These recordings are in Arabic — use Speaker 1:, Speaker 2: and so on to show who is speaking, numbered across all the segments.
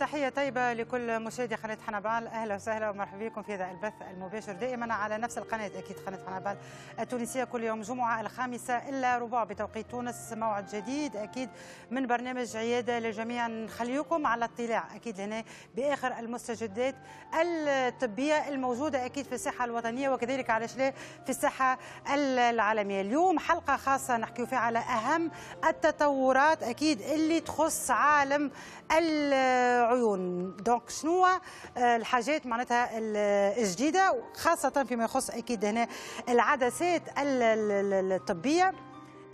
Speaker 1: تحية طيبة لكل مشاهدي قناة حنبال أهلا وسهلا ومرحبا بكم في هذا البث المباشر دائما على نفس القناة أكيد قناة حنبال التونسية كل يوم جمعة الخامسة إلا ربع بتوقيت تونس موعد جديد أكيد من برنامج عيادة للجميع نخليكم على اطلاع أكيد هنا بآخر المستجدات الطبية الموجودة أكيد في الساحة الوطنية وكذلك على شلال في الساحة العالمية اليوم حلقة خاصة نحكي فيها على أهم التطورات أكيد اللي تخص عالم ال عيون دونك شنو آه، الحاجات معناتها الجديده خاصه فيما يخص اكيد هنا العدسات الطبيه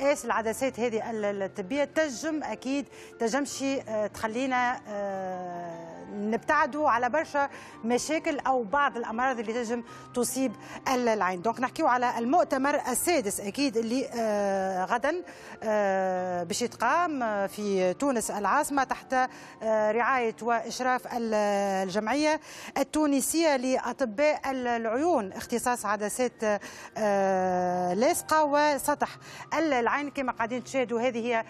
Speaker 1: ايش العدسات هذه الطبيه تجم اكيد تجمشي آه، تخلينا آه، نبتعدوا على برشا مشاكل او بعض الامراض اللي تنجم تصيب العين دونك نحكيو على المؤتمر السادس اكيد اللي آه غدا آه باش يتقام آه، في تونس العاصمه تحت آه رعايه واشراف الجمعيه التونسيه لاطباء العيون اختصاص عدسات آه، لاصقه وسطح العين كما قاعدين تشاهدوا هذه هي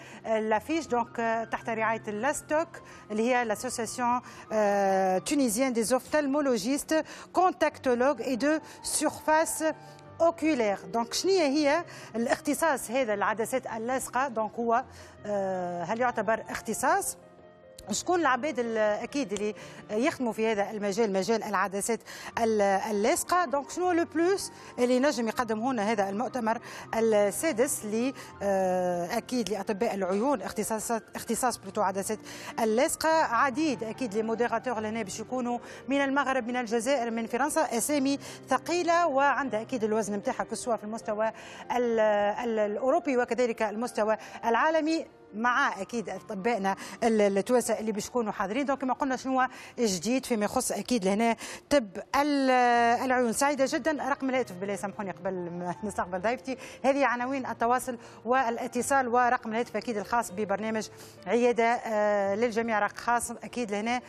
Speaker 1: لافيش دونك آه، تحت رعايه اللاستوك اللي هي لاسوسيسيون Euh, tunisien des ophtalmologistes, contactologues et de surface oculaire. Donc, chenille est que l'artisas, c'est l'adresse à l'ASRA, donc, ou à l'artisas. Euh, شكون العباد اكيد اللي يخدموا في هذا المجال مجال العدسات اللاصقه دونك شنو لو بلوس اللي نجم يقدمه لنا هذا المؤتمر السادس ل آه، اكيد لاطباء العيون اختصاصات اختصاص بلوتو عدسات اللاصقه عديد اكيد لي موديراتور لهنا باش يكونوا من المغرب من الجزائر من فرنسا اسامي ثقيله وعندها اكيد الوزن نتاعها كسوة في المستوى الاوروبي وكذلك المستوى العالمي مع اكيد اطبائنا التوسع اللي باش يكونوا حاضرين دونك ما قلنا شنو جديد فيما يخص اكيد لهنا طب العيون سعيده جدا رقم الهاتف بالله سامحوني قبل ما نستقبل ضيفتي هذه عناوين التواصل والاتصال ورقم الهاتف اكيد الخاص ببرنامج عياده آه، للجميع رقم خاص اكيد لهنا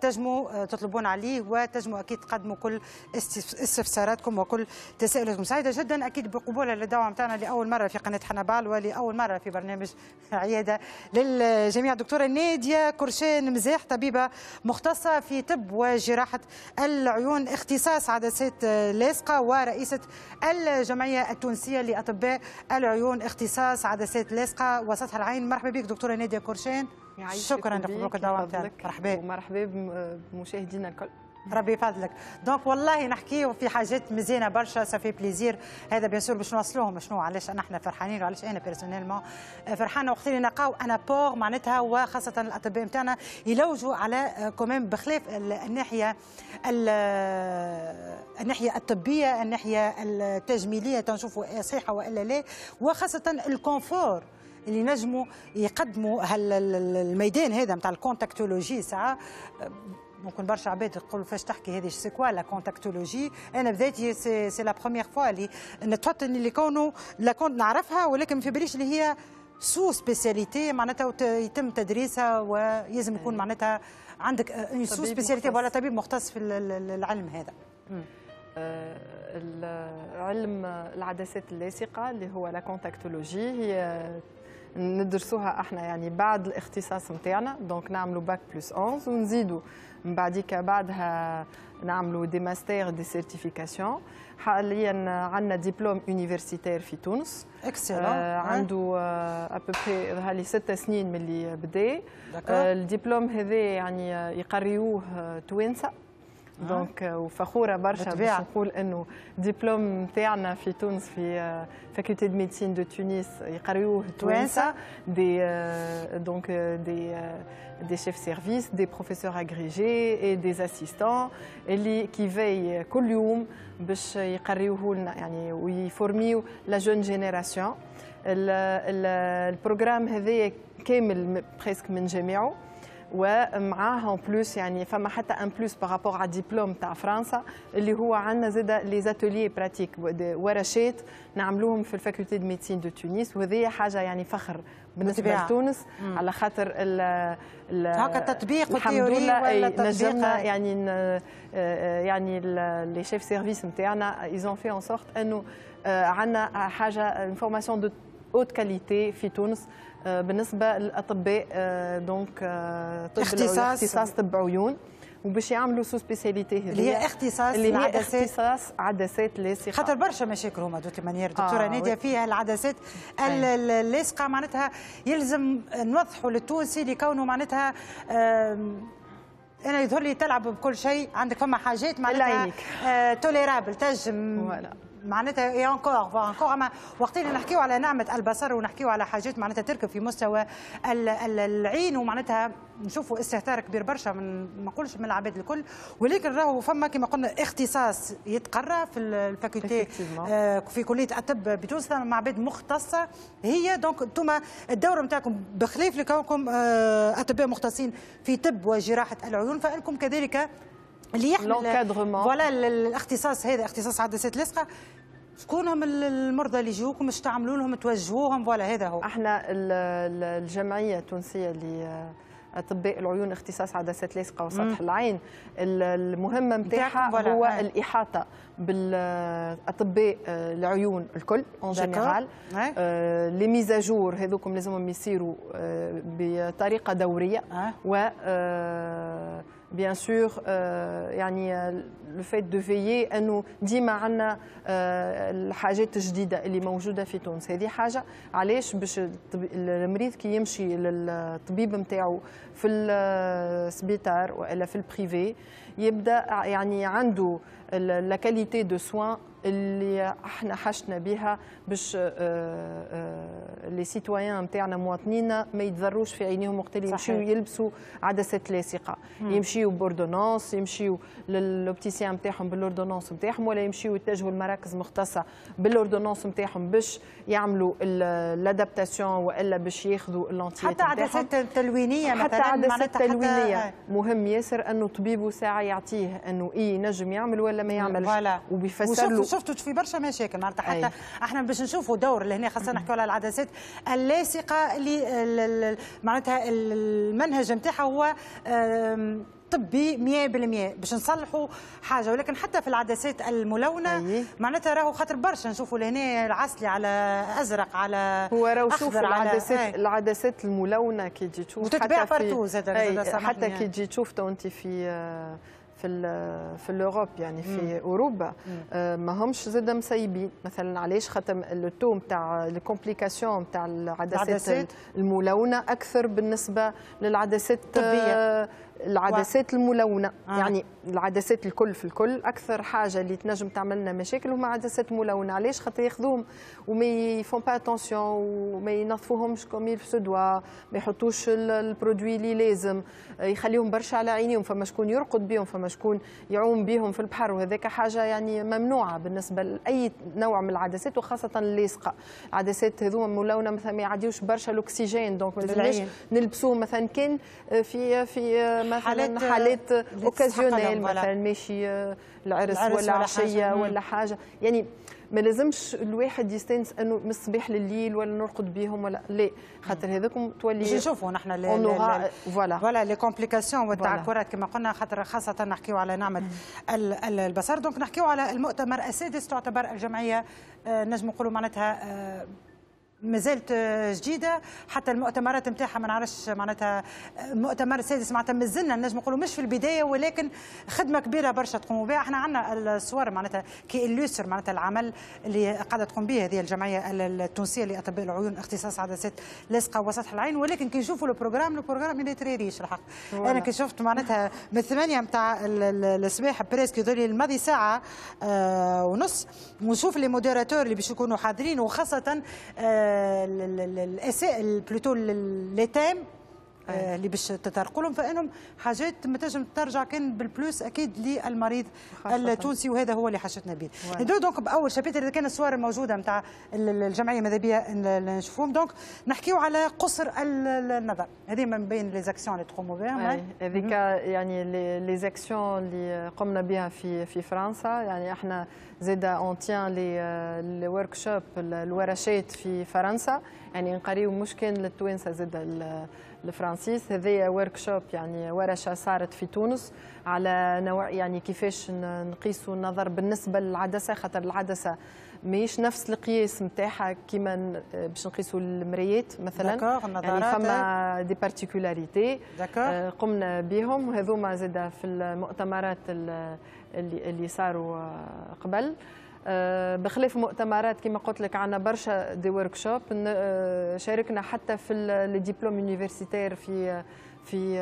Speaker 1: تجموا آه، تطلبون عليه وتجموا اكيد تقدموا كل استفساراتكم وكل تساؤلاتكم سعيده جدا اكيد بقبولها للدعوه نتاعنا لاول مره في قناه حنبال ولاول مره في برنامج عياده للجميع دكتوره ناديه كرشان مزاح طبيبه مختصه في طب وجراحه العيون اختصاص عدسات آه، لاصقه ورئيسه الجمعيه التونسيه لاطباء العيون اختصاص عدسات لاصقه وسطح العين مرحبا بك دكتوره ناديه كرشان شكرا مبروك دوام مرحبا ومرحبا بمشاهدينا الكل ربي يفضلك دونك والله نحكيو في حاجات مزيانه برشا سافي بليزير هذا بيان سور باش نوصلوهم شنو علاش نحن فرحانين وعلاش انا بيرسونيلمون فرحانه وقت اللي نلقاو انا بور معناتها وخاصه الاطباء نتاعنا يلوجوا على كمان آه، بخلاف الناحيه آه، الناحيه الطبيه الناحيه التجميليه تنشوفوا إيه صحيحه والا لا وخاصه الكونفور اللي نجموا يقدموا الميدان هذا نتاع الكونتاكتولوجي ساعه أه، ممكن برشا عباد يقولوا فاش تحكي هذه سي كوا لا كونتاكتولوجي انا بذاتي سي, سي لا بروميير فوا اللي نتحط اللي كونوا لا كونت نعرفها ولكن في باليش اللي هي سو سبيسياليتي معناتها يتم تدريسها ولازم يكون معناتها عندك اون سو سبيسياليتي ولا طبيب مختص في العلم هذا
Speaker 2: أه، علم العدسات اللاصقه اللي هو لا كونتاكتولوجي هي ندرسوها احنا يعني بعد الاختصاص نتاعنا دونك نعملوا باك بلس 11 ونزيدوا من بعديك بعدها نعملوا دي ماستير دي سيرتيفيكاسيون حاليا عندنا دبلوم يونيفرسيتير في تونس اكسلون عنده آه ابوبري ظهر لي ست سنين من اللي بدا آه، الدبلوم هذا يعني آه، يقريوه آه، توانسه Donc, je suis très heureux de vous dire que le diplôme de la euh, Faculté de médecine de Tunis est très euh, donc euh, Des chefs de service, des professeurs agrégés et des assistants qui veillent tous les jours pour former la jeune génération. Le programme est presque en général. ومعاها اون بلوس يعني فما حتى ان بلوس بارابور على ديبلوم تاع فرنسا اللي هو عندنا زاد لي زاتولي براتيك ورشات نعملوهم في الفاكولتي دو ميديسين دو تونس وهذه حاجه يعني فخر بالنسبه لتونس على خاطر ال هكا التطبيق والتيوري ولا أي نجمنا يعني آه، آه، يعني لي شيف سيرفيس نتاعنا ايزون في ان سورت انه آه، عندنا حاجه فورماسيون دو اوت كاليتي في تونس بالنسبه للاطباء دونك آه، آه، طب اختصاص اختصاص طب عيون
Speaker 1: وباش يعملوا سو سبيسياليتي اللي هي اختصاص اللي هي اختصاص عدسات لاصقه خاطر برشا مشاكل هما دوت المانيير آه، دكتوره آه ناديه فيها العدسات اللاصقه معناتها يلزم نوضحوا للتونسي اللي كونه معناتها انا يظهر لي تلعب بكل شيء عندك فما حاجات معناتها آه توليرابل تنجم معناتها اي انكور انكور اما وقت اللي نحكيو على نعمه البصر ونحكيو على حاجات معناتها تركب في مستوى العين ومعناتها نشوفوا استهتار كبير برشا من ما نقولش من العباد الكل ولكن راهو فما كما قلنا اختصاص يتقرى في الفاكولتي آه، في كليه الطب بتونس مع عباد مختصه هي دونك انتم الدوره نتاعكم بخلاف لكونكم آه، اطباء مختصين في طب وجراحه العيون فانكم كذلك اللي يحمل فوالا الاختصاص هذا اختصاص عدسات لاصقه شكون هم المرضى اللي يجوكم اش تعملوا لهم توجهوهم فوالا هذا هو احنا
Speaker 2: الجمعيه التونسيه اللي آه، اطباء العيون اختصاص عدسات لاصقه وسطح العين المهمه نتاعها هو هاي. الاحاطه بالاطباء آه، العيون الكل اون جينيرال لي ميزاجور هذوكم لازمهم يصيروا آه، بطريقه دوريه و بيان سور euh, يعني الفيت دو فيي انه ديما عندنا الحاجات الجديده اللي موجوده في تونس هذه حاجه علاش باش المريض كي يمشي للطبيب نتاعو في السبيطار والا في البريفي يبدا يعني عنده لا كاليتي دو سوان اللي احنا حشنا بها باش لي آه، سيتويان آه، نتاعنا مواطنينا ما يتضروش في عينيهم وقت اللي يمشيو يلبسوا عدسات لاصقه يمشيو بوردونونس يمشيو للوبتيسيان نتاعهم بالاوردونونس نتاعهم ولا يمشيو يتجهوا لمراكز مختصه بالاوردونونس نتاعهم باش يعملوا الادابتاسيون والا باش ياخذوا الانتيات حتى عدسات
Speaker 1: تلوينيه مثلا حتى عدسات تلوينيه آه.
Speaker 2: مهم ياسر
Speaker 1: انه طبيبه ساعه يعطيه انه اي نجم يعمل ولا ما يعملش وبيفسر له شفتوا في برشا مشاكل معناتها حتى أي. احنا باش نشوفوا دور لهنا خاصه نحكيوا على العدسات اللاصقه اللي معناتها المنهج نتاعها هو طبي 100% باش نصلحوا حاجه ولكن حتى في العدسات الملونه معناتها راهو خاطر برشا نشوفوا لهنا العسلي على ازرق على هو راهو شوف العدسات
Speaker 2: العدسات الملونه كي تجي تشوف حتى في زاد أيه. حتى كي يعني. تجي تشوف تو انت في آه، في آه، في الاوروب يعني في مم. اوروبا آه ما همش زاد مسيبين مثلا علاش خاطر التو نتاع الكومبليكاسيون نتاع العدسات الملونه اكثر بالنسبه للعدسات الطبيه آه العدسات الملونه آه. يعني العدسات الكل في الكل اكثر حاجه اللي تنجم تعمل لنا مشاكل هما عدسات ملونه علاش خاطر ياخذوهم وما يفون با اتونسيون وما ينظفوهمش كوم دوا ما يحطوش البرودوي اللي لازم آه، يخليهم برشا على عينيهم فما شكون يرقد بهم فما شكون يعوم بهم في البحر وهذاك حاجه يعني ممنوعه بالنسبه لاي نوع من العدسات وخاصه اللاصقه العدسات هذوما ملونه مثلا ما يعديوش برشا الاكسجين دونك ما نلبسوه مثلا كان آه، في آه، في مثلا حالات آه، اوكازيونيل مثلا ماشي آه، العرس, العرس ولا عشيه ولا, ولا حاجه يعني ما لازمش الواحد يستانس انه من الصباح لليل ولا نرقد بهم ولا لا خاطر
Speaker 1: هذاكم تولي باش نشوفوا نحن فوالا فوالا لي كومبليكاسيون والتعكرات كما قلنا خاطر خاصه نحكيو على نعمه البصر دونك نحكيو على المؤتمر السادس تعتبر الجمعيه آه، نجم نقولوا معناتها مازالت آه، جديده حتى المؤتمرات نتاعها ما نعرفش معناتها المؤتمر آه، السادس معناتها مازلنا نجم نقولوا مش في البدايه ولكن خدمه كبيره برشا تقوموا بها احنا عندنا الصور معناتها كي اليسر معناتها العمل اللي قاعده تقوم به هذه الجمعيه التونسيه لاطباء العيون اختصاص عدسات لاصقه وسطح العين ولكن كي نشوفوا البروجرام البروجرام ما يتريريش الحق انا كي شفت معناتها من الثمانيه نتاع الصباح بريسك يظل الماضي ساعه آه، ونص ونشوف لي موديراتور اللي باش يكونوا حاضرين وخاصه آه البلوتو الليتام آه، أيوة. اللي باش تطرقوا لهم فانهم حاجات ما تنجم ترجع كان بالبلوس اكيد للمريض التونسي وهذا هو اللي حاجتنا به ندور دونك باول شابتر اذا كان الصور الموجوده نتاع الجمعيه بيا نشوفهم دونك نحكيو على قصر النظر هذه من بين لي زاكسيون اللي تقوموا بها هذيك يعني
Speaker 2: لي زاكسيون اللي قمنا بها في في فرنسا يعني احنا زيد اون تيان لي ورك شوب الورشات في فرنسا يعني نقريو مش كان للتوانسه زاد لفرانسيس هذايا ورك شوب يعني ورشه صارت في تونس على نوع يعني كيفاش نقيسوا النظر بالنسبه للعدسه خاطر العدسه ماهيش نفس القياس نتاعها كيما باش نقيسوا المرايات مثلا يعني فما دي بارتيكولاريتي آه، قمنا بهم وهذوما زاد في المؤتمرات اللي, اللي صاروا قبل آه، بخلاف مؤتمرات كما قلت لك عندنا برشا دي ورك شوب آه، شاركنا حتى في لي ديبلوم يونيفرسيتير في في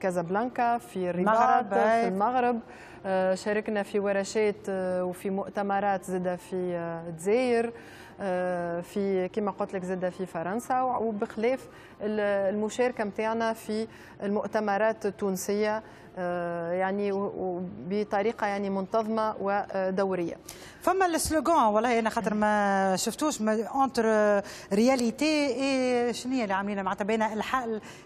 Speaker 2: كازابلانكا في الرباط في المغرب آه، شاركنا في ورشات وفي مؤتمرات زادة في الجزائر في كما قلت لك زادة في فرنسا وبخلاف المشاركة نتاعنا في المؤتمرات التونسية آه، يعني بطريقه يعني منتظمه ودوريه
Speaker 1: فما السلوغان والله انا خاطر ما شفتوش ما اونتر رياليتي اي شنو هي اللي عاملينها معناتها بين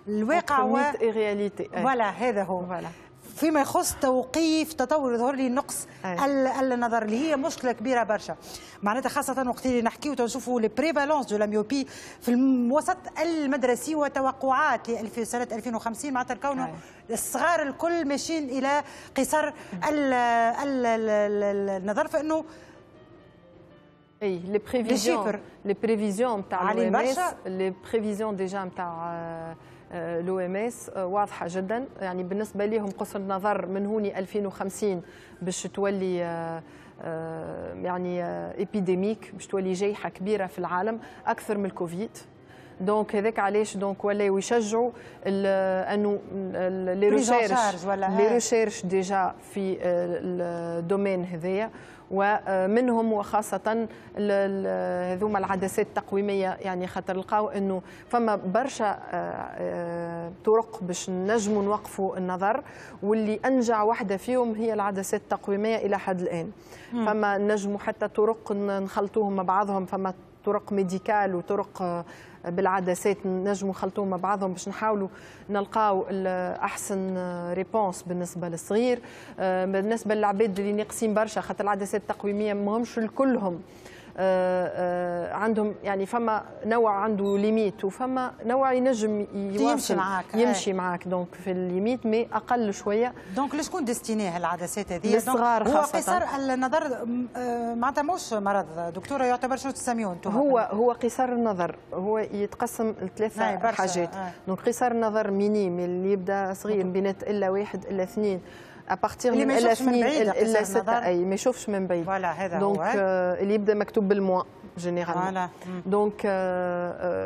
Speaker 1: الواقع و رياليتي فوالا هذا هو فوالا فيما يخص توقيف تطور يظهر لي النقص اللي هي مشكله كبيره برشا معناتها خاصه وقت اللي نحكيو لي البريفالونس دو لاميوبي في الوسط المدرسي وتوقعات لسنه 2050 معناتها الكون الصغار الكل ماشيين الى قصر النظر فانه اي لي بريفيزيون لي بريفيزيون نتاع لي
Speaker 2: بريفيزيون ديجا نتاع آه، لو ام اس آه، واضحه جدا يعني بالنسبه لهم قصر النظر من هوني 2050 باش تولي آه، يعني ايبيديميك باش تولي جائحه كبيره في العالم اكثر من الكوفيد دونك هذاك علاش دونك ولاو يشجعوا انه لي ريشيرش لي ريشيرش ديجا في آه، الدومين هذايا ومنهم آه، وخاصة هذوما العدسات التقويمية يعني خاطر لقاو أنه فما برشا آه، طرق باش نجموا نوقفوا النظر واللي أنجع واحدة فيهم هي العدسات التقويمية إلى حد الآن فما نجموا حتى طرق نخلطوهم مع بعضهم فما طرق ميديكال وطرق بالعدسات نجموا نخلطوهم مع بعضهم باش نحاولوا نلقاو احسن ريبونس بالنسبه للصغير آه، بالنسبه للعباد اللي ناقصين برشا خاطر العدسات التقويميه ماهمش لكلهم آه، آه، عندهم يعني فما نوع عنده ليميت وفما نوع ينجم يمشي معاك يمشي ايه. معاك دونك في الليميت مي اقل شويه
Speaker 1: دونك لشكون ديستيني العدسات هذه الصغار خاصه هو قصر النظر آه، معناتها مش مرض دكتوره يعتبر شنو تسميون هو هو قصر النظر هو يتقسم
Speaker 2: لثلاثه نعم، حاجات دونك قصر النظر مينيم اللي يبدا صغير بينات الا واحد الا اثنين ابارتيغ من الا سنين الا ستة اي ما يشوفش من بعيد فوالا هذا دونك هو اللي يبدا مكتوب بالموا فوالا دونك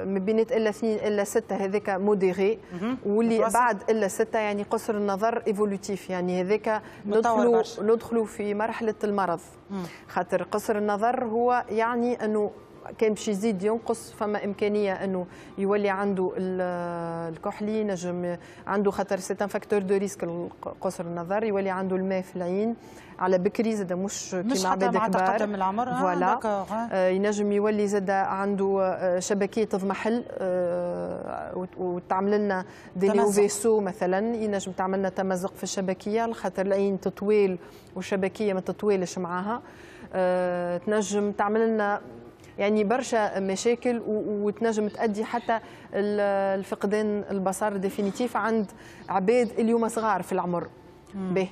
Speaker 2: ما بينات الا سنين الا ستة هذاك موديري واللي بعد الا ستة يعني قصر النظر ايفولوتيف يعني هذاك ندخلوا ندخلوا في مرحله المرض خاطر قصر النظر هو يعني انه كان باش يزيد ينقص فما امكانيه انه يولي عنده الكحلي نجم عنده خاطر سي ان فاكتور دو ريسك قصر النظر يولي عنده الماء في العين على بكري زاد مش كيما عباد كبار تقدم العمر آه، فوالا آه،, آه ينجم يولي زاد عنده آه، شبكيه تضمحل آه وتعمل لنا دي فيسو مثلا ينجم تعمل لنا تمزق في الشبكيه خاطر العين تطويل والشبكيه ما تطويلش معاها آه تنجم تعمل لنا يعني برشا مشاكل وتنجم تؤدي حتى الفقدان البصر ديفينيتيف عند عباد اليوم صغار في العمر
Speaker 1: به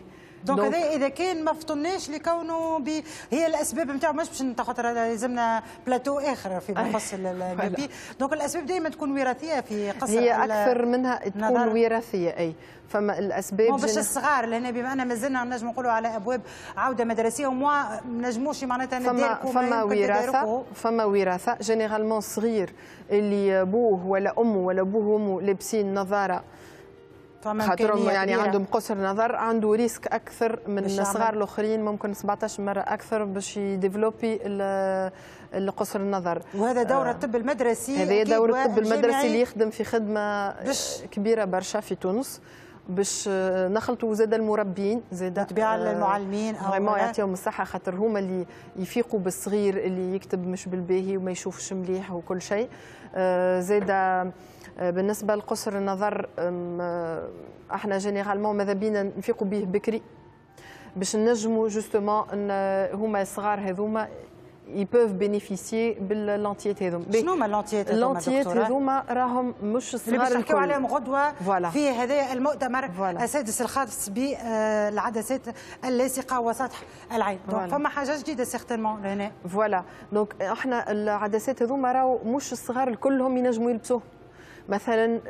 Speaker 1: دونك هذا اذا كان ما فطناش لكونه بي هي الاسباب نتاعو مش باش خاطر لازمنا بلاتو اخر في مفصل النبي دونك الاسباب دائما تكون وراثيه في قصر هي اكثر
Speaker 2: منها تكون وراثيه اي فما الاسباب باش الصغار
Speaker 1: لهنا بما ان مازلنا نجم نقولوا على ابواب عوده مدرسيه وما نجموش معناتها فما فما وراثه
Speaker 2: فما وراثه جينيرالمون صغير اللي بوه ولا امه ولا بوه وامه لابسين نظاره خاطرهم يعني كبيرة. عندهم قصر نظر عنده ريسك اكثر من الصغار الاخرين ممكن 17 مره اكثر باش يديفلوبي القصر النظر وهذا دور الطب آه، المدرسي هذا دور الطب المدرسي اللي يخدم في خدمه بش كبيره برشا في تونس باش آه، نخلطوا زاد المربين زاد تبيع المعلمين آه، او ما يعطيهم الصحه خاطر هما اللي يفيقوا بالصغير اللي يكتب مش بالباهي وما يشوفش مليح وكل شيء زاد بالنسبه لقصر النظر احنا جينيرالمون ماذا بينا نفيقوا به بكري باش نجموا جوستومون هما الصغار هذوما يبوف بينيفيسيي باللونتيات هذوما شنو هما اللونتيات هذوما اللونتيات هذوما
Speaker 1: راهم مش صغار باش نحكيو عليهم غدوه فوالا. في هذايا المؤتمر السادس الخاص بالعدسات آه، اللاصقه وسطح العين دونك فما حاجه جديده سيغتينمون لهنا فوالا دونك احنا العدسات هذوما راهو مش الصغار كلهم ينجموا يلبسوهم
Speaker 2: مثلا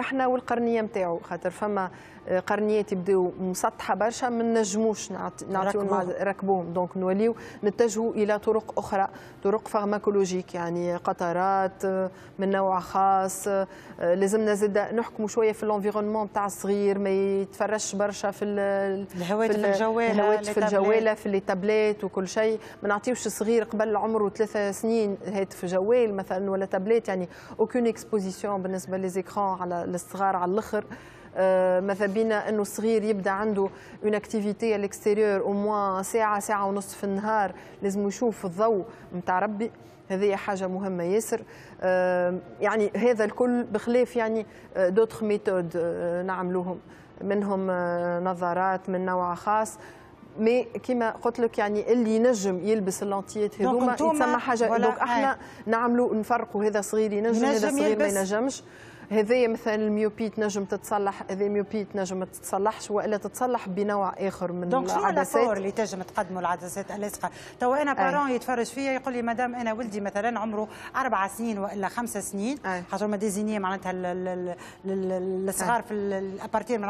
Speaker 2: احنا والقرنيه نتاعو خاطر فما آه، قرنيات يبداو مسطحه برشا ما نجموش نعطيو نركبوهم دونك نوليو نتجهوا الى طرق اخرى طرق فارماكولوجيك يعني قطرات آه، من نوع خاص آه، لازمنا زاد نحكموا شويه في الانفيرونمون تاع الصغير ما يتفرش برشا في الهواتف الجواله الهواتف الجواله في التابلات وكل شيء ما نعطيوش الصغير قبل عمره ثلاثة سنين هاتف جوال مثلا ولا تابلات يعني اوكون اكسبوزيسيون ترانزيسيون بالنسبه ليزيكرون على الصغار على الاخر آه، ماذا بينا انه الصغير يبدا عنده اون اكتيفيتي الاكستيريور او موان ساعه ساعه ونص في النهار لازم يشوف الضوء نتاع ربي هذه حاجه مهمه ياسر آه، يعني هذا الكل بخلاف يعني دوتر آه، ميثود نعملوهم منهم نظارات من نوع خاص مي كيما قلت لك يعني اللي ينجم يلبس اللونتيات هذوما يتسمى حاجه دونك احنا نعملوا نفرقوا هذا صغير ينجم, ينجم هذا صغير ما ينجمش هذايا مثلا الميوبي تنجم تتصلح هذا ميوبي تنجم ما تتصلحش والا
Speaker 1: تتصلح بنوع اخر من دونك شنو الابور اللي تنجم تقدمه العدسات اللاصقه تو انا بارون يتفرج فيا يقول لي مدام انا ولدي مثلا عمره اربع سنين والا خمسة سنين خاطر ما ديزينيه معناتها الصغار في الابارتير من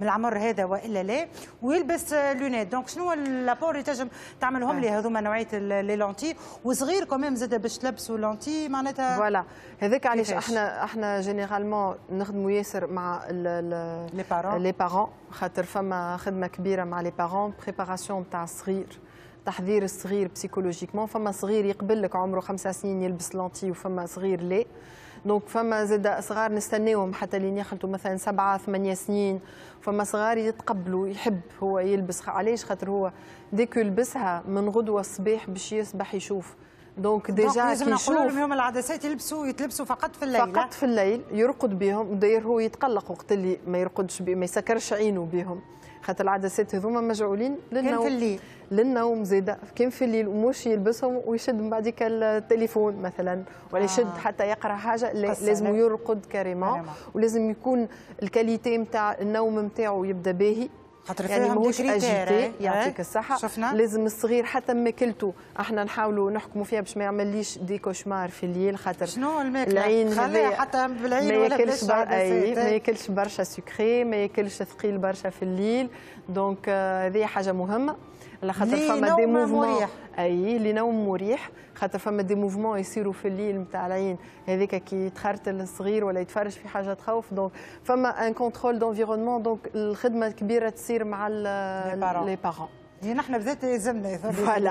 Speaker 1: من العمر هذا والا لا ويلبس لونات دونك شنو الابور اللي تنجم تعملهم لي هذوما نوعيه لي لونتي وصغير كمان زاد باش تلبسوا لونتي معناتها فوالا هذاك علاش احنا
Speaker 2: احنا جينيرالمون نخدموا ياسر مع لي بارون لي بارون خاطر فما خدمه كبيره مع لي بارون بريباراسيون تاع الصغير تحذير الصغير بسيكولوجيكمون فما صغير يقبل لك عمره خمسة سنين يلبس لونتي وفما صغير لا دونك فما زاد صغار نستناوهم حتى لين يخلطوا مثلا سبعة ثمانية سنين فما صغار يتقبلوا يحب هو يلبس علاش خاطر هو ديك يلبسها من غدوة الصباح باش يصبح يشوف دونك ديجا لازم نقولوا
Speaker 1: لهم العدسات يلبسوا يتلبسوا فقط في الليل فقط في
Speaker 2: الليل يرقد بهم داير هو يتقلق وقت اللي ما يرقدش بي ما يسكرش عينه بهم خاطر العدسات هذوما مجعولين للنوم كان في الليل للنوم زيدا كان في الليل ومش يلبسهم ويشد من بعديك التليفون مثلا ولا آه. يشد آه. حتى يقرا حاجه لازم يرقد كريما ولازم يكون الكاليتي نتاع النوم نتاعو يبدا باهي خاطر يعني مش اجيتي إيه؟ يعطيك الصحه شفنا لازم الصغير حتى ماكلته احنا نحاولوا نحكموا فيها باش ما يعمليش دي كوشمار في الليل خاطر شنو الماكله العين خليها حتى
Speaker 1: بالعين ما ياكلش بر... اي ما
Speaker 2: ياكلش برشا سكري ما ياكلش ثقيل برشا في الليل دونك آه، هذه حاجه مهمه على خاطر فما دي موفمون اي اللي نوم مريح خاطر فما دي موفمون يصيروا في الليل نتاع العين هذاك كي يتخرتل الصغير ولا يتفرج في حاجه تخوف دونك فما ان كونترول دونفيرونمون دونك الخدمه الكبيره
Speaker 1: تصير مع لي بارون دي نحن بذات يلزمنا يظل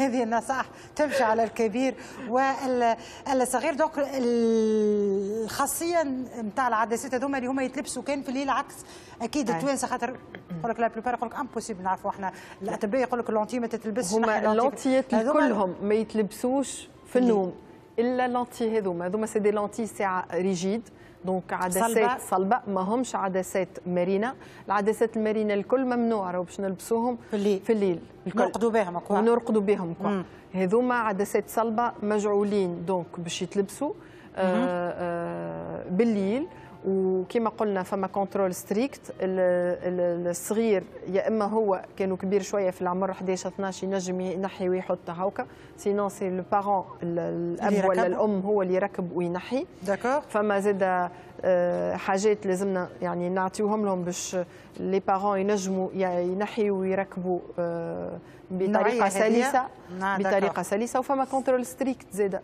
Speaker 1: هذه النصائح تمشي على الكبير والصغير دوك الخاصيه نتاع العدسات هذوما اللي هما يتلبسوا كان في الليل عكس اكيد التوانسه خاطر يقول لك لا بلوبار يقول لك امبوسيبل نعرفوا احنا الاطباء يقول لك لونتي ما تتلبسش هما لونتيات كلهم
Speaker 2: ما يتلبسوش في النوم
Speaker 1: الا لونتي هذوما
Speaker 2: هذوما سي دي لونتي ساعه ريجيد دونك عدسات صلبة ما همش عدسات مرينة العدسات المرينة الكل ممنوع راهو باش نلبسوهم في الليل في الليل نرقدوا بهم كوا نرقدوا بهم كوا هذوما عدسات صلبة مجعولين دونك باش يتلبسوا آآ آآ آه، آه، بالليل وكما قلنا فما كنترول ستريكت الصغير يا اما هو كانوا كبير شويه في العمر 11 12 ينجم ينحي ويحط هاوكا سينون سي لو بارون الاب ولا الام هو اللي يركب وينحي داكور فما زاد آه، حاجات لازمنا يعني نعطيوهم لهم باش لي بارون ينجموا ينحيوا ويركبوا آه، بطريقه سلسه نعم، بطريقه سلسه وفما كنترول ستريكت زاده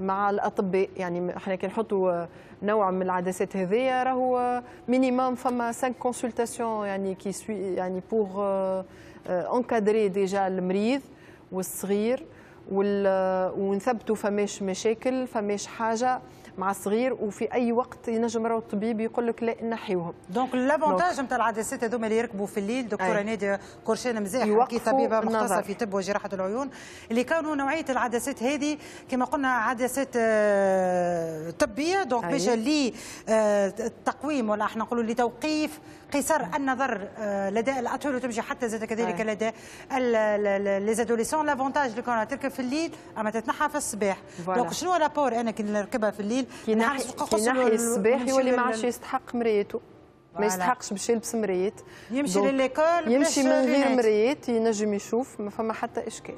Speaker 2: مع الاطباء يعني احنا كي نحطوا آه، نوع من العدسات هذيا راهو مينيموم فما 5 كونسلتاسيون يعني كي سوي يعني بور انكادري ديجا المريض والصغير ونثبتوا فماش مشاكل فماش حاجه مع الصغير وفي اي وقت ينجم راهو الطبيب يقول لك لا نحيوهم دونك لافونتاج
Speaker 1: نتاع العدسات هذوما اللي يركبوا في الليل دكتوره ناديه قرشان مزاح كي طبيبه مختصه في طب وجراحه العيون اللي كانوا نوعيه العدسات هذه كما قلنا عدسات آه، طبيه دونك باش آه، لتقويم ولا احنا نقولوا لتوقيف قصر النظر آه، لدى الاطفال وتمشي حتى زاد كذلك لدى ليزادوليسون لافونتاج اللي كنا تركب في الليل اما تتنحى في الصباح دونك شنو رابور انا كي نركبها في الليل كي نحي الصباح يولي ما عادش
Speaker 2: يستحق مرايته
Speaker 1: ما يستحقش باش
Speaker 2: يلبس مرايات
Speaker 1: يمشي لليكول يمشي من غير مرايات
Speaker 2: ينجم يشوف ما فما حتى اشكال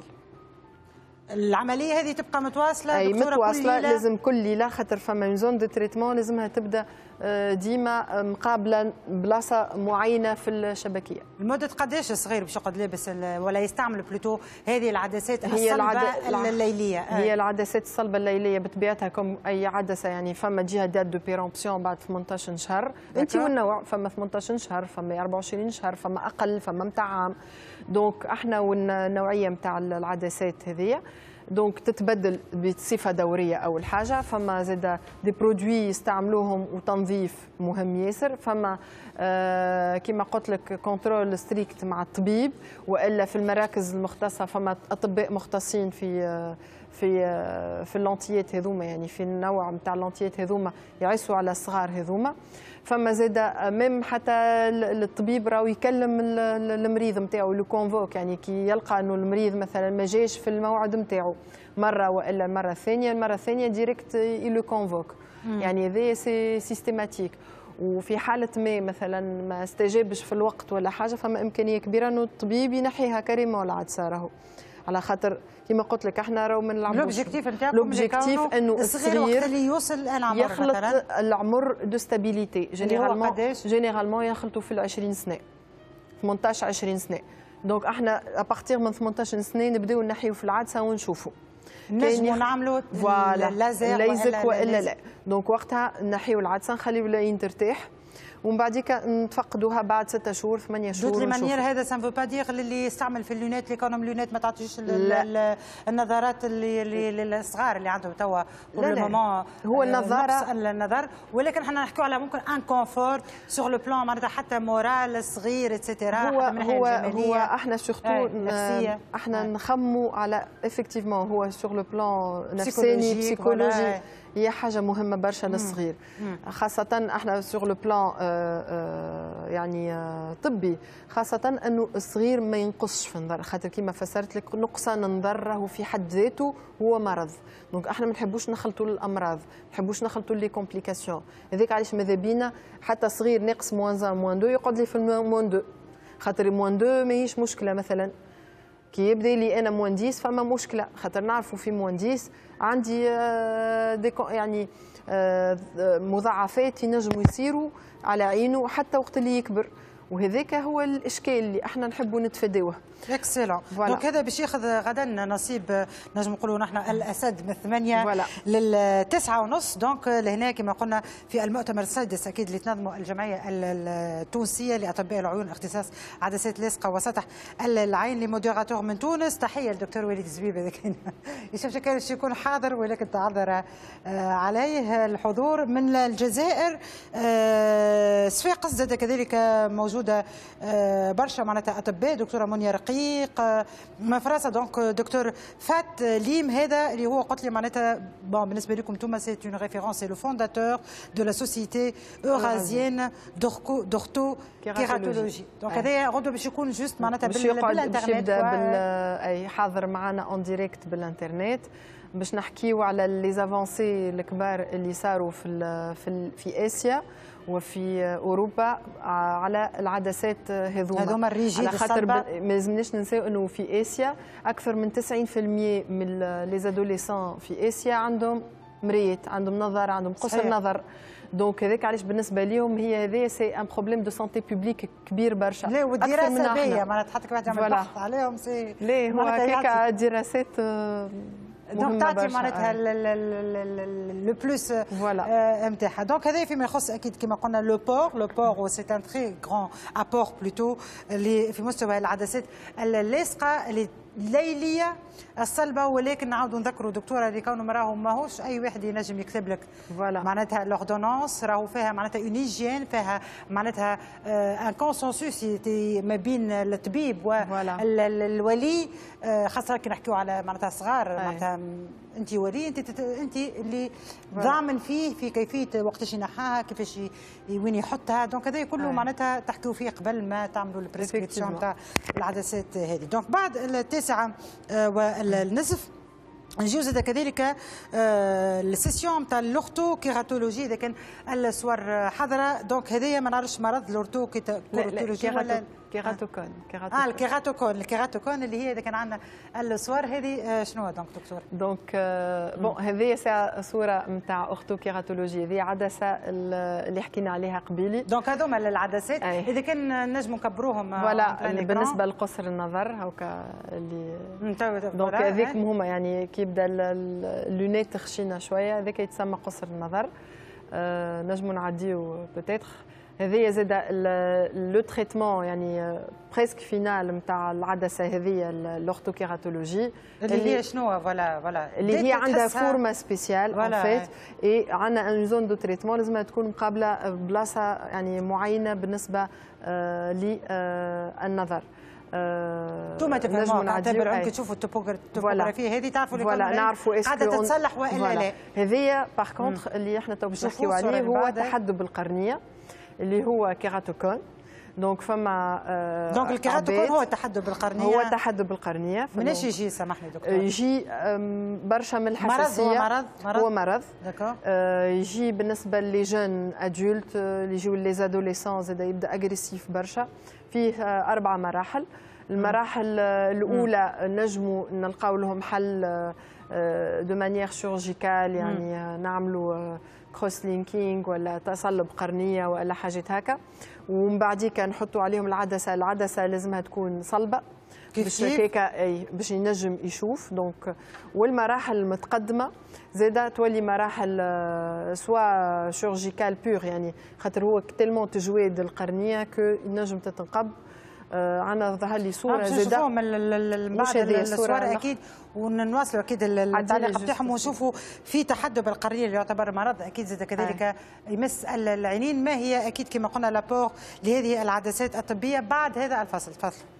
Speaker 1: العمليه هذه تبقى متواصله اي متواصله كل لازم
Speaker 2: كل ليله خاطر فما زون دو تريتمون لازمها تبدا آه، ديما آه، مقابلا بلاصه معينه في
Speaker 1: الشبكيه المده قداش صغير باش يقعد لابس ولا يستعمل بلوتو هذه العدسات هي الصلبه
Speaker 2: الليليه آه. هي العدسات الصلبه الليليه بطبيعتها كم اي عدسه يعني فما جهه دات دو بيرومبسيون بعد 18 شهر انت والنوع فما 18 شهر فما 24 شهر فما اقل فما متاع عام دونك احنا والنوعيه نتاع العدسات هذه دونك تتبدل بصفه دوريه اول حاجه فما زاد دي برودوي يستعملوهم وتنظيف مهم ياسر فما آه، كما قلت لك كونترول ستريكت مع الطبيب والا في المراكز المختصه فما اطباء مختصين في آه في آه، في اللونتيات هذوما يعني في النوع نتاع اللونتيات هذوما يعيسوا على الصغار هذوما فما زاد آه، ميم حتى الطبيب راهو يكلم المريض نتاعو لو كونفوك يعني كي يلقى انه المريض مثلا ما جاش في الموعد نتاعو مره والا المره الثانيه المره الثانيه ديريكت لو كونفوك يعني هذا سي سيستيماتيك وفي حالة ما مثلا ما استجابش في الوقت ولا حاجة فما إمكانية كبيرة أنه الطبيب ينحيها كريمة ولا عدسة راهو على خاطر كما قلت لك احنا راهو من العمر لوبجيكتيف نتاعكم لوبجيكتيف انه الصغير اللي
Speaker 1: يوصل العمر يخلط مثلا.
Speaker 2: العمر دو ستابيليتي جينيرالمون جينيرالمون يخلطوا في ال 20 سنه 18 20 سنه دونك احنا ابارتيغ من 18 سنه نبداو نحيو في العدسه ونشوفوا نجمو نعملوا فوالا الليزك والا لا دونك وقتها نحيو العدسه نخليو العين ترتاح ومن بعديك نتفقدوها بعد ستة شهور ثمانية شهور دوت مانيير
Speaker 1: هذا سان فو با دير اللي يستعمل في اللونات اللي كونهم لونات ما تعطيش النظارات اللي الصغار اللي عندهم توا بور هو النظاره النظر ولكن احنا نحكيو على ممكن ان كونفور سوغ لو بلان معناتها حتى مورال صغير اتسيتيرا هو هو هو احنا سورتو آه،
Speaker 2: احنا آه. نخموا على افكتيفمون هو سوغ لو بلان نفساني بسيكولوجي هي حاجه مهمه برشا للصغير خاصه احنا سور لو بلان يعني آه، طبي خاصه انه الصغير ما ينقصش في النظر خاطر كيما فسرت لك نقصان النظر راهو في حد ذاته هو مرض دونك احنا ما نحبوش نخلطوا الامراض ما نحبوش نخلطوا لي كومبليكاسيون هذاك علاش ماذا بينا حتى صغير ناقص موان 1 موان 2 يقعد لي في الموان 2 خاطر موان 2 ماهيش مشكله مثلا كي يبدا لي انا مهندس فما مشكله خاطر نعرفوا في مهندس عندي دي آه، يعني آه، آه، مضاعفات ينجموا يصيروا على عينه حتى وقت اللي يكبر وهذاك
Speaker 1: هو الاشكال اللي احنا نحبوا نتفاداوه اكسلون دونك هذا باش ياخذ غدا نصيب نجم نقولوا نحن الاسد من الثمانيه للتسعه ونص دونك لهنا كما قلنا في المؤتمر السادس اكيد اللي تنظمه الجمعيه التونسيه لاطباء العيون اختصاص عدسات لاصقه وسطح العين لموديراتور من تونس تحيه للدكتور وليد زبيب هذاك يشوف كان يكون حاضر ولكن تعذر آه، عليه الحضور من الجزائر آه، صفاقس زاد كذلك موجود موجوده آه، برشا معناتها اطباء دكتوره منيا رقيق آه، فرنسا دونك دكتور فات ليم هذا اللي هو قلت لي معناتها بون بالنسبه لكم انتم سي اون ريفيرونس سي لو فونداتور دو لا سوسيتي اورازيان دورتو كيراتولوجي دونك هذايا غدوه باش يكون جوست معناتها بالانترنت باش يبدا بال... اي حاضر معنا اون
Speaker 2: ديريكت بالانترنت باش نحكيو على لي زافونسي الكبار اللي صاروا في في في اسيا وفي اوروبا على العدسات هذوما هذوما الريجيد على خاطر ما لازمناش ننساو انه في اسيا اكثر من 90% من لي زادوليسون في اسيا عندهم مريت عندهم نظر عندهم قصر نظر دونك هذاك علاش بالنسبه لهم هي هذا سي ان بروبليم دو سونتي بوبليك كبير برشا لا والدراسه معناتها حتى كي واحد يعمل بحث
Speaker 1: عليهم سي لا هو هكاك دراسات آه،
Speaker 2: دونك تعطي معناتها
Speaker 1: لو بلوس نتاعها دونك هذا فيما يخص اكيد كما قلنا لو بور لو بور سي ان تري غران ابور بلوتو في مستوى العدسات اللاصقه اللي ليليه الصلبه ولكن نعاودوا نذكروا دكتوره اللي كونه راهو ماهوش اي واحد ينجم يكتب لك فوالا معناتها لوردونونس راهو فيها معناتها اون هيجين فيها معناتها ان آه، كونسنسوس ما بين الطبيب والولي آه، خاصه كي نحكيو على معناتها صغار معناتها انت ولي انت تت... انت اللي ضامن فيه في كيفيه وقتاش ينحاها كيفاش وين يحطها دونك هذا كله معناتها تحكيوا فيه قبل ما تعملوا البريسكريبسيون تاع العدسات هذه دونك بعد التاسعه آه، والنصف نجيو زاد كذلك آه، السيسيون تاع الاورتو كيراتولوجي اذا كان الصور حضره دونك هذايا ما نعرفش مرض الاورتو كيراتولوجي ولا كيراتوكون كيراتوكون اه الكيراتوكون الكيراتوكون اللي هي اذا كان عندنا الصور هذه آه، شنو دونك دكتور دونك آه، بون هذه ساعه صوره نتاع اختو كيراتولوجي هذه عدسه اللي حكينا عليها قبيلي دونك هذوما العدسات اذا كان نجم نكبروهم فوالا آه، بالنسبه لقصر النظر هاكا اللي دونك هذيك
Speaker 2: مهمه يعني كي يبدا اللونيت خشينا شويه هذاك يتسمى قصر النظر نجموا نعديو بوتيتر هذه زاد لو تريتمون يعني بريسك فينال نتاع العدسه هذه الاورتوكيراتولوجي اللي, اللي هي
Speaker 1: شنو فوالا فوالا اللي هي عندها فورما
Speaker 2: سبيسيال ان فيت اي عندنا ان زون دو تريتمون لازمها تكون مقابله آه، بلاصه يعني معينه بالنسبه آه، للنظر آه، انتم تفهموا تعتبر انك تشوفوا
Speaker 1: التوبوغرافيه هذه تعرفوا اللي فوالا نعرفوا اسكو قاعده تتصلح والا لا
Speaker 2: هذه باغ كونتخ اللي احنا تو باش نحكيو عليه هو تحدب القرنيه اللي هو كيراتوكون دونك فما دونك آه، الكيراتوكون هو التحدب بالقرنيه هو التحدب بالقرنيه مناش يجي سامحني دكتور آه، يجي برشا من الحساسيه مرض هو مرض هو مرض آه يجي بالنسبه لي جون ادولت آه، اللي يجيو لي زادوليسون زاد يبدا اغريسيف برشا فيه اربع مراحل المراحل الاولى نجموا نلقاو لهم حل دو مانيير شيرجيكال يعني euh, نعملوا كروس euh, لينكينج ولا تصلب قرنيه ولا حاجه هكا ومن بعديك نحطوا عليهم العدسه العدسه لازمها تكون صلبه باش هكاكا اي باش ينجم يشوف دونك والمراحل المتقدمه زاده تولي مراحل آه، سوا شيرجيكال بور يعني خاطر هو تيلمون تجواد القرنيه كو ينجم تتنقب
Speaker 1: عنا آه، ظهر لي صوره نعم، زاده من بعد الصور اكيد ونواصلوا اكيد التعليق بتاعهم ونشوفوا في تحدب بالقرنيه اللي يعتبر مرض اكيد زاد كذلك آه. يمس العينين ما هي اكيد كما قلنا لابور لهذه العدسات الطبيه بعد هذا الفصل تفضل